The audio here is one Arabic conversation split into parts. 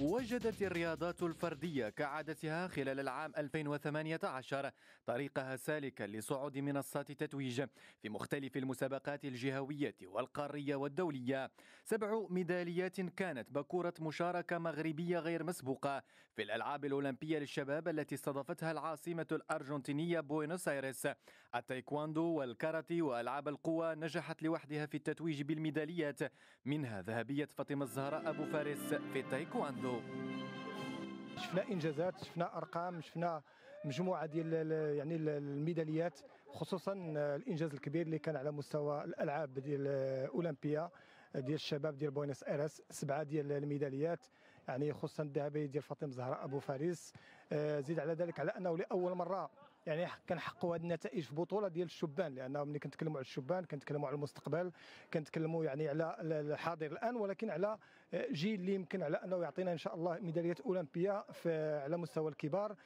وجدت الرياضات الفردية كعادتها خلال العام 2018 طريقها سالكا لصعود منصات التتويج في مختلف المسابقات الجهوية والقارية والدولية سبع ميداليات كانت بكورة مشاركة مغربية غير مسبوقة في الألعاب الأولمبية للشباب التي استضافتها العاصمة الأرجنتينية بوينوس آيرس التايكواندو والكاراتي وألعاب القوى نجحت لوحدها في التتويج بالميداليات منها ذهبية فاطمة الزهراء أبو فارس في التايكواندو الذوب شفنا انجازات شفنا ارقام شفنا مجموعه ديال يعني الميداليات خصوصا الانجاز الكبير اللي كان على مستوى الالعاب ديال الاولمبيه ديال الشباب ديال بوينس ايرس سبعه ديال الميداليات يعني خصوصا الذهبيه ديال فاطمه زهراء ابو فارس آه، زيد على ذلك على انه لاول مره يعني كنحققوا هذه النتائج في بطوله ديال الشبان لان ملي كنتكلموا على الشبان كنتكلموا على المستقبل كنتكلموا يعني على الحاضر الان ولكن على جيل اللي يمكن على انه يعطينا ان شاء الله ميداليات اولمبيه على مستوى الكبار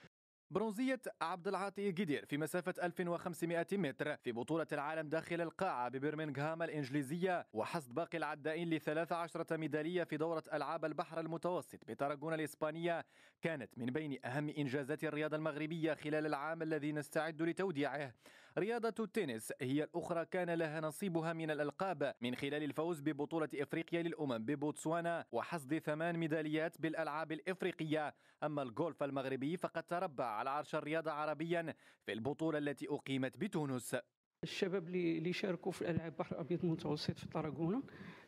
برونزية عبد العاطي قدير في مسافة 1500 متر في بطولة العالم داخل القاعة ببرمنغهام الإنجليزية وحصد باقي العدائين ل 13 ميدالية في دورة ألعاب البحر المتوسط بتراجون الإسبانية كانت من بين أهم إنجازات الرياضة المغربية خلال العام الذي نستعد لتوديعه رياضة التنس هي الأخرى كان لها نصيبها من الألقاب من خلال الفوز ببطولة إفريقيا للأمم ببوتسوانا وحصد ثمان ميداليات بالألعاب الإفريقية أما الجولف المغربي فقد تربع على عرش الرياضة عربيا في البطولة التي أقيمت بتونس الشباب اللي شاركوا في الالعاب البحر الابيض المتوسط في الطراغونه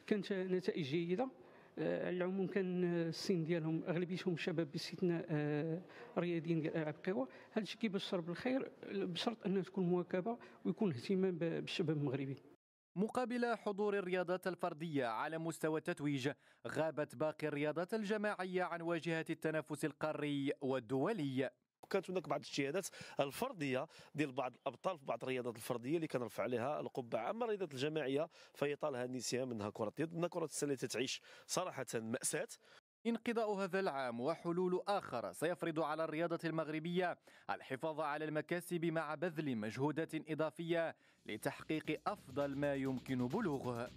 كانت نتائج جيده على آه، العموم كان آه، السن ديالهم اغلبيتهم شباب باستثناء آه، رياضيين ديال العاب القوى هذا الشيء كيبشر بالخير بشرط انها تكون مواكبه ويكون اهتمام بالشباب المغربي مقابل حضور الرياضات الفردية على مستوى التتويج غابت باقي الرياضات الجماعية عن واجهة التنافس القاري والدولي وكانت هناك بعض الاجتهادات الفرديه ديال بعض الابطال في بعض الرياضات الفرديه اللي كنرفع عليها القبعه اما الرياضات الجماعيه فهي طالها نسيان منها كره اليد منها كره السله تعيش صراحه ماساه انقضاء هذا العام وحلول آخر سيفرض على الرياضة المغربية الحفاظ على المكاسب مع بذل مجهودات إضافية لتحقيق أفضل ما يمكن بلوغه